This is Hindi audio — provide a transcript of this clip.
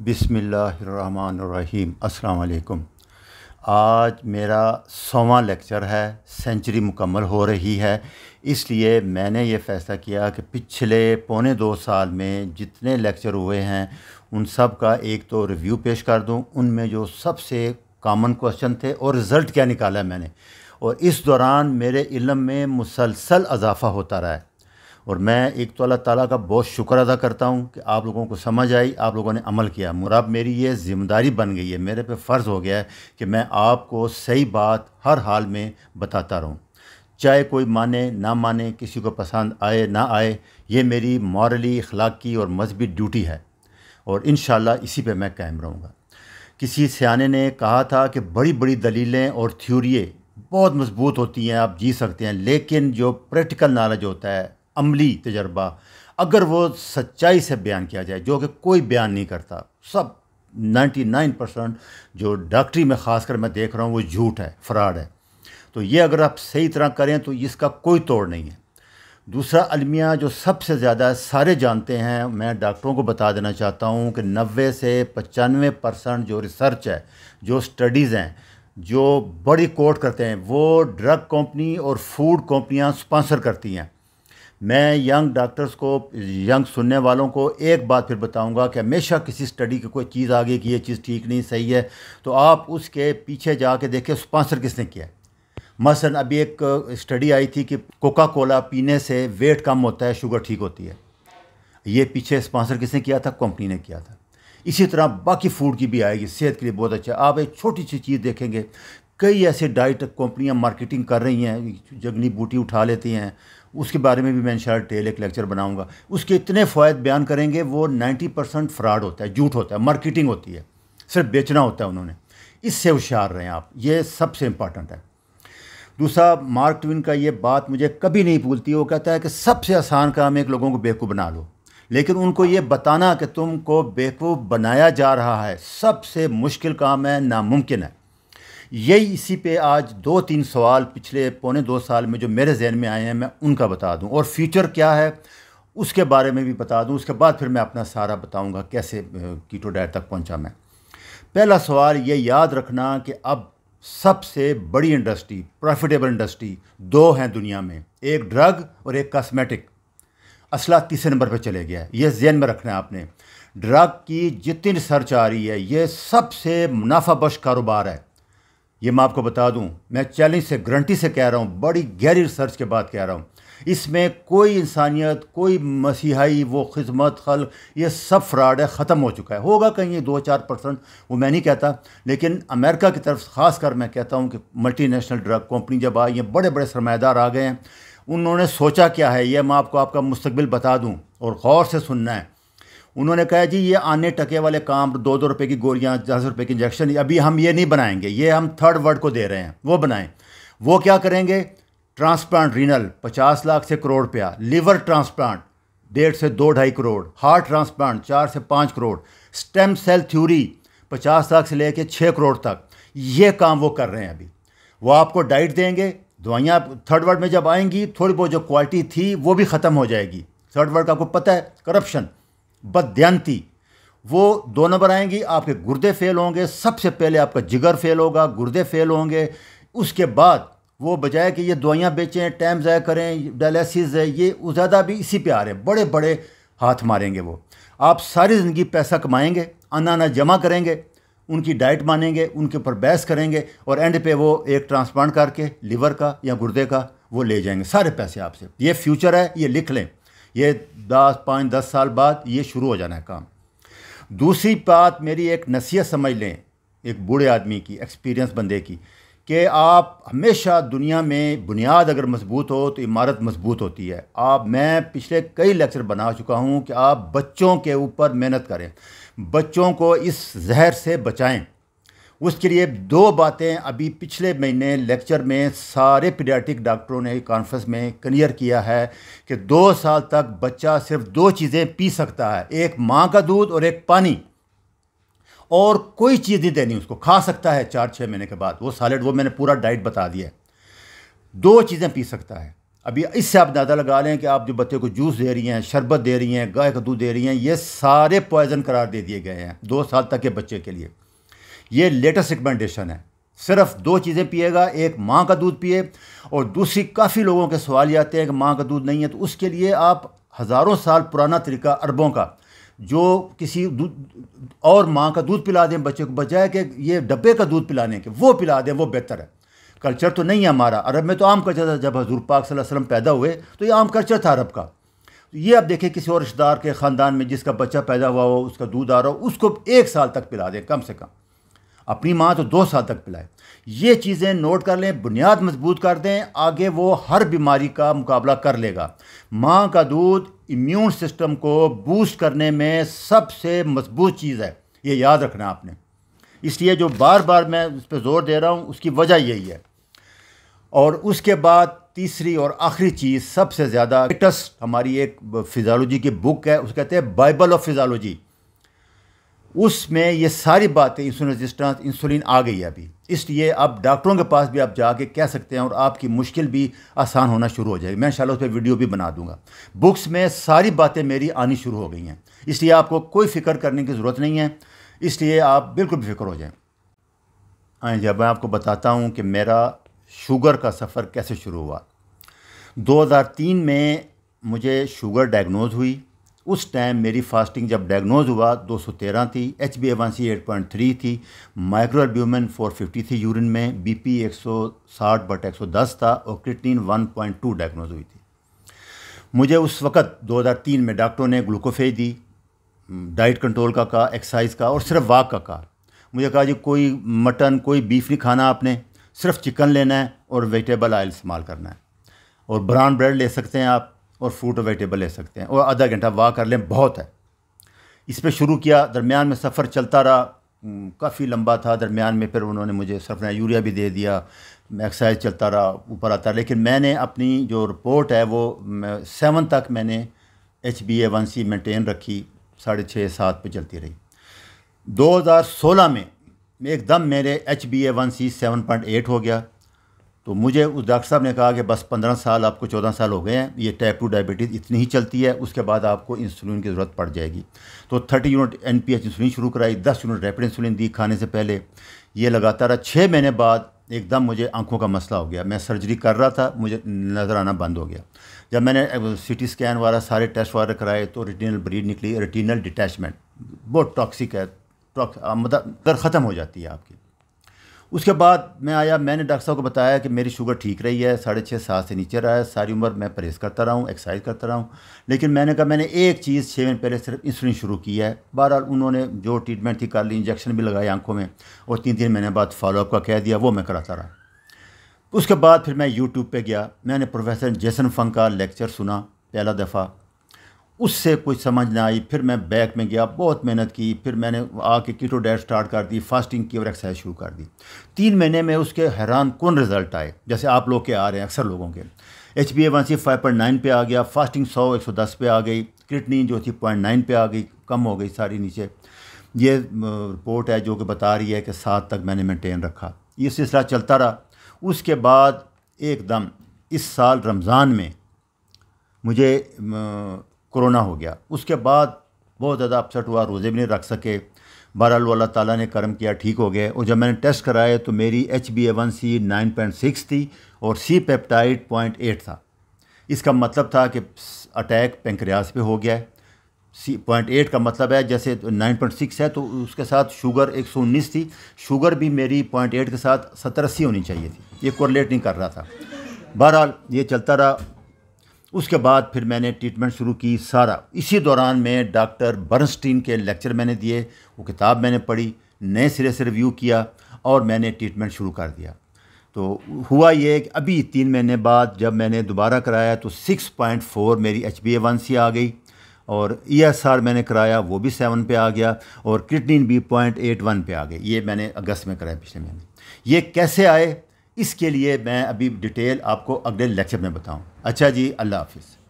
बिसमीम् अलकुम आज मेरा सौवा लेक्चर है सेंचुरी मुकम्मल हो रही है इसलिए मैंने ये फ़ैसला किया कि पिछले पौने दो साल में जितने लेक्चर हुए हैं उन सब का एक तो रिव्यू पेश कर दूं उनमें जो सबसे कामन क्वेश्चन थे और रिज़ल्ट क्या निकाला मैंने और इस दौरान मेरे इलम में मुसलसल अजाफ़ा होता रहा है और मैं एक तो अल्लाह ताला का बहुत शुक्र अदा करता हूँ कि आप लोगों को समझ आई आप लोगों ने अमल किया मुराब मेरी ये ज़िम्मेदारी बन गई है मेरे पे फ़र्ज़ हो गया है कि मैं आपको सही बात हर हाल में बताता रहूँ चाहे कोई माने ना माने किसी को पसंद आए ना आए ये मेरी मॉरली अखलाकी और मजहबी ड्यूटी है और इन इसी पर मैं कायम रहूँगा किसी सियाने ने कहा था कि बड़ी बड़ी दलीलें और थ्यूरिए बहुत मजबूत होती हैं आप जी सकते हैं लेकिन जो प्रैक्टिकल नॉलेज होता है अमली तजर्बा अगर वो सच्चाई से बयान किया जाए जो कि कोई बयान नहीं करता सब 99 परसेंट जो डॉक्टरी में ख़ासकर मैं देख रहा हूँ वो झूठ है फ्रॉड है तो ये अगर आप सही तरह करें तो इसका कोई तोड़ नहीं है दूसरा अलमिया जो सबसे ज़्यादा सारे जानते हैं मैं डॉक्टरों को बता देना चाहता हूँ कि नबे से पचानवे परसेंट जो रिसर्च है जो स्टडीज़ हैं जो बड़ी कोट करते हैं वो ड्रग कंपनी और फूड कंपनियाँ स्पॉन्सर करती हैं मैं यंग डॉक्टर्स को यंग सुनने वालों को एक बात फिर बताऊंगा कि हमेशा किसी स्टडी की कोई चीज़ आ गई कि ये चीज़ ठीक नहीं सही है तो आप उसके पीछे जा के स्पॉन्सर किसने किया है मसलन अभी एक स्टडी आई थी कि कोका कोला पीने से वेट कम होता है शुगर ठीक होती है ये पीछे स्पॉन्सर किसने किया था कंपनी ने किया था इसी तरह बाकी फूड की भी आएगी सेहत के लिए बहुत अच्छा आप एक छोटी सी चीज़ देखेंगे कई ऐसे डाइट कंपनियां मार्केटिंग कर रही हैं जगनी बूटी उठा लेती हैं उसके बारे में भी मैं इन टेल एक लेक्चर बनाऊंगा उसके इतने फ़ायद बयान करेंगे वो 90 परसेंट फ्रॉड होता है झूठ होता है मार्केटिंग होती है सिर्फ बेचना होता है उन्होंने इससे होशियार रहे आप ये सबसे इम्पॉर्टेंट है दूसरा मार्क ट्विन का ये बात मुझे कभी नहीं भूलती वो कहता है कि सबसे आसान काम एक लोगों को बेवकूफ़ बना लो लेकिन उनको ये बताना कि तुमको बेवकूफ़ बनाया जा रहा है सबसे मुश्किल काम है नामुमकिन है यही इसी पे आज दो तीन सवाल पिछले पौने दो साल में जो मेरे जहन में आए हैं मैं उनका बता दूं और फ्यूचर क्या है उसके बारे में भी बता दूं उसके बाद फिर मैं अपना सारा बताऊंगा कैसे कीटो डाइट तक पहुंचा मैं पहला सवाल ये याद रखना कि अब सबसे बड़ी इंडस्ट्री प्रॉफिटेबल इंडस्ट्री दो हैं दुनिया में एक ड्रग और एक कॉस्मेटिक असला तीसरे नंबर पर चले गया है ये जहन में रखना है आपने ड्रग की जितनी रिसर्च आ रही है ये सबसे मुनाफा बश कारोबार है ये मैं आपको बता दूं मैं चैलेंज से गारंटी से कह रहा हूं बड़ी गहरी रिसर्च के बाद कह रहा हूं इसमें कोई इंसानियत कोई मसीहाई वो खिदमत खल ये सब फ्रॉड है ख़त्म हो चुका है होगा कहीं दो चार परसेंट वो मैं नहीं कहता लेकिन अमेरिका की तरफ ख़ास कर मैं कहता हूँ कि मल्टीनेशनल ड्रग कंपनी जब आई हैं बड़े बड़े सरमादार आ गए हैं उन्होंने सोचा क्या है ये मैं आपको आपका मुस्तबिल बता दूँ और गौर से सुनना है उन्होंने कहा जी ये आने टके वाले काम दो दो रुपये की गोलियाँ दस रुपए की इंजेक्शन अभी हम ये नहीं बनाएंगे ये हम थर्ड वर्ड को दे रहे हैं वो बनाएं वो क्या करेंगे ट्रांसप्लांट रीनल पचास लाख से करोड़ रुपया लिवर ट्रांसप्लांट डेढ़ से दो ढाई करोड़ हार्ट ट्रांसप्लांट चार से पाँच करोड़ स्टेम सेल थ्योरी पचास लाख से लेकर छः करोड़ तक ये काम वो कर रहे हैं अभी वो आपको डाइट देंगे दवाइयाँ थर्ड वर्ड में जब आएंगी थोड़ी बहुत जो क्वालिटी थी वो भी ख़त्म हो जाएगी थर्ड वर्ड का आपको पता है करप्शन बद्यंती वो दो नंबर आएंगी आपके गुर्दे फेल होंगे सबसे पहले आपका जिगर फेल होगा गुर्दे फेल होंगे उसके बाद वो बजाय कि ये दवाइयाँ बेचें टाइम ज़ाय करें डायलिसिस है ये ज़्यादा भी इसी पे आ रहे हैं बड़े बड़े हाथ मारेंगे वो आप सारी ज़िंदगी पैसा कमाएंगे आना आना जमा करेंगे उनकी डाइट मानेंगे उनके ऊपर बहस करेंगे और एंड पे वो एक ट्रांसप्लांट करके लीवर का या गुर्दे का वो ले जाएंगे सारे पैसे आपसे ये फ्यूचर है ये लिख लें ये दस पाँच दस साल बाद ये शुरू हो जाना है काम दूसरी बात मेरी एक नसीहत समझ लें एक बूढ़े आदमी की एक्सपीरियंस बंदे की कि आप हमेशा दुनिया में बुनियाद अगर मजबूत हो तो इमारत मजबूत होती है आप मैं पिछले कई लेक्चर बना चुका हूँ कि आप बच्चों के ऊपर मेहनत करें बच्चों को इस जहर से बचाएं उसके लिए दो बातें अभी पिछले महीने लेक्चर में सारे पीडियाटिक डॉक्टरों ने कॉन्फ्रेंस में क्लियर किया है कि दो साल तक बच्चा सिर्फ दो चीज़ें पी सकता है एक माँ का दूध और एक पानी और कोई चीज़ नहीं देनी उसको खा सकता है चार छः महीने के बाद वो सैलेड वो मैंने पूरा डाइट बता दिया दो चीज़ें पी सकता है अभी इससे आप अंदाज़ा लगा लें कि आप जो बच्चे को जूस दे रही हैं शरबत दे रही हैं गाय का दूध दे रही हैं ये सारे पॉइजन करार दे दिए गए हैं दो साल तक के बच्चे के लिए ये लेटेस्ट रिकमेंडेशन है सिर्फ दो चीज़ें पिएगा एक माँ का दूध पिए और दूसरी काफ़ी लोगों के सवाल ये आते हैं कि माँ का दूध नहीं है तो उसके लिए आप हज़ारों साल पुराना तरीका अरबों का जो किसी और माँ का दूध पिला दें बच्चे को बजाय कि ये डब्बे का दूध पिलाने के वो पिला दें वो बेहतर है कल्चर तो नहीं है हमारा अरब में तो आम कल्चर था जब हजूर पाक वसलम पैदा हुए तो ये आम कल्चर था अरब का तो ये आप देखें किसी और रिश्तेदार के ख़ानदान में जिसका बच्चा पैदा हुआ हो उसका दूध आ रहा हो उसको एक साल तक पिला दें कम से कम अपनी माँ तो दो साल तक पिलाए ये चीज़ें नोट कर लें बुनियाद मजबूत कर दें आगे वो हर बीमारी का मुकाबला कर लेगा माँ का दूध इम्यून सिस्टम को बूस्ट करने में सबसे मजबूत चीज़ है ये याद रखना आपने इसलिए जो बार बार मैं उस पर ज़ोर दे रहा हूँ उसकी वजह यही है और उसके बाद तीसरी और आखिरी चीज़ सबसे ज़्यादा लेटेस्ट हमारी एक फिज़ालोजी की बुक है उस कहते हैं बाइबल ऑफ फिज़ालोजी उसमें ये सारी बातें इंसुलिन रेजिस्टेंस इंसुलिन आ गई अभी इसलिए आप डॉक्टरों के पास भी आप जाके कह सकते हैं और आपकी मुश्किल भी आसान होना शुरू हो जाएगी मैं शाला उस पर वीडियो भी बना दूंगा बुक्स में सारी बातें मेरी आनी शुरू हो गई हैं इसलिए आपको कोई फिक्र करने की ज़रूरत नहीं है इसलिए आप बिल्कुल भी फिक्र हो जाएँ आए जब मैं आपको बताता हूँ कि मेरा शुगर का सफ़र कैसे शुरू हुआ दो में मुझे शुगर डायग्नोज हुई उस टाइम मेरी फास्टिंग जब डायग्नोज हुआ 213 थी H B C eight point three थी माइक्रो एल्ब्यूमन फोर फिफ्टी थी यूरिन में बी पी एक सौ साठ बट एक सौ दस था और creatinine one point two diagnose हुई थी मुझे उस वक्त 2003 में डॉक्टरों ने ग्लूकोफेज दी डाइट कंट्रोल का कहा एक्सरसाइज का और सिर्फ वाक का कहा मुझे कहा जी कोई मटन कोई बीफ नहीं खाना आपने सिर्फ चिकन लेना है और वेजिटेबल ऑयल इस्तेमाल करना है और ब्राउन ब्रेड ले सकते हैं आप और फ्रूट और वेजिटेबल ले सकते हैं और आधा घंटा वाह कर लें बहुत है इस पर शुरू किया दरमियान में सफ़र चलता रहा काफ़ी लंबा था दरमियान में फिर उन्होंने मुझे सरफना यूरिया भी दे दिया एक्सरसाइज चलता रहा ऊपर आता रहा लेकिन मैंने अपनी जो रिपोर्ट है वो सेवन तक मैंने H B A one C maintain रखी साढ़े छः सात पर चलती रही 2016 में एकदम मेरे H B A one C seven point eight हो गया तो मुझे उस डॉक्टर साहब ने कहा कि बस पंद्रह साल आपको चौदह साल हो गए हैं ये टाइप टू डायबिटीज़ इतनी ही चलती है उसके बाद आपको इंसुलिन की ज़रूरत पड़ जाएगी तो thirty unit N P H insulin शुरू कराई दस यूनिट रैपिड इंसुलिन दी खाने से पहले ये लगातार रहा छः महीने बाद एकदम मुझे आंखों का मसला हो गया मैं सर्जरी कर रहा था मुझे नज़र आना बंद हो गया जब मैंने टी स्कैन वाला सारे टेस्ट वगैरह कराए तो रेटिनल ब्रीड निकली रेटिनल डिटैचमेंट बहुत टॉक्सिक है मतलब ख़त्म हो जाती है आपकी उसके बाद मैं आया मैंने डॉक्टर साहब को बताया कि मेरी शुगर ठीक रही है साढ़े छः सात से नीचे रहा है सारी उम्र मैं परहेज़ करता रहा हूँ एक्सरसाइज करता रहा हूँ लेकिन मैंने कहा मैंने एक चीज़ छः महीने पहले सिर्फ इंसुलिन शुरू की है बहरहाल उन्होंने जो ट्रीटमेंट थी कर ली इंजेक्शन भी लगाए आंखों में और तीन तीन महीने बाद फॉलोअप का कह दिया वो मैं कराता रहा उसके बाद फिर मैं यूट्यूब पर गया मैंने प्रोफेसर जैसन फंग का लेक्चर सुना पहला दफ़ा उससे कुछ समझ ना आई फिर मैं बैक में गया बहुत मेहनत की फिर मैंने आके कीटो डाइट स्टार्ट कर दी फास्टिंग की और एक्सरसाइज शुरू कर दी तीन महीने में उसके हैरान कौन रिजल्ट आए जैसे आप लोग के आ रहे हैं अक्सर लोगों के H B A one C five point nine पर आ गया फास्टिंग सौ एक सौ दस पे आ गई किटनी जो थी पॉइंट नाइन पर आ गई कम हो गई सारी नीचे ये रिपोर्ट है जो कि बता रही है कि सात तक मैंने मेनटेन रखा ये सिलसिला चलता रहा उसके बाद एकदम इस साल रमज़ान में मुझे कोरोना हो गया उसके बाद बहुत ज़्यादा अपसेट हुआ रोज़े भी नहीं रख सके बहरहाल अल्लाह ताला ने कर्म किया ठीक हो गए और जब मैंने टेस्ट कराया तो मेरी H B A one C nine point six थी और सी पेप्टाइड पॉइंट एट था इसका मतलब था कि अटैक पेंक्रियाज पे हो गया है सी पॉइंट एट का मतलब है जैसे नाइन पॉइंट सिक्स है तो उसके साथ शुगर एक सौ उन्नीस थी शुगर भी मेरी पॉइंट एट के साथ सत्तर अस्सी होनी चाहिए थी ये कोरलेट नहीं कर रहा था बहरहाल ये चलता रहा उसके बाद फिर मैंने ट्रीटमेंट शुरू की सारा इसी दौरान मैं डॉक्टर बर्नस्टीन के लेक्चर मैंने दिए वो किताब मैंने पढ़ी नए सिरे से रिव्यू किया और मैंने ट्रीटमेंट शुरू कर दिया तो हुआ ये कि अभी तीन महीने बाद जब मैंने दोबारा कराया तो 6.4 मेरी एच बी ए आ गई और ई एस आर मैंने कराया वो भी सेवन पे आ गया और किडनी भी पॉइंट एट वन पे आ गई ये मैंने अगस्त में कराया पिछले महीने ये कैसे आए इसके लिए मैं अभी डिटेल आपको अगले लेक्चर में बताऊँ अच्छा जी अल्लाह हाफिज़